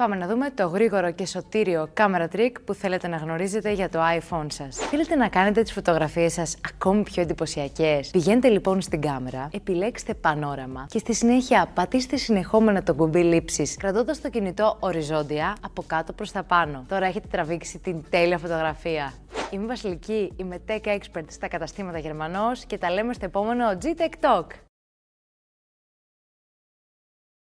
Πάμε να δούμε το γρήγορο και σωτήριο camera trick που θέλετε να γνωρίζετε για το iPhone σας. Θέλετε να κάνετε τις φωτογραφίες σας ακόμη πιο εντυπωσιακές. Πηγαίνετε λοιπόν στην κάμερα, επιλέξτε πανόραμα και στη συνέχεια πατήστε συνεχόμενα το κουμπί λήψης, κρατώντας το κινητό οριζόντια από κάτω προς τα πάνω. Τώρα έχετε τραβήξει την τέλεια φωτογραφία. Είμαι Βασιλική, είμαι Tech Expert στα καταστήματα Γερμανός και τα λέμε στο επόμενο G-Tech Talk.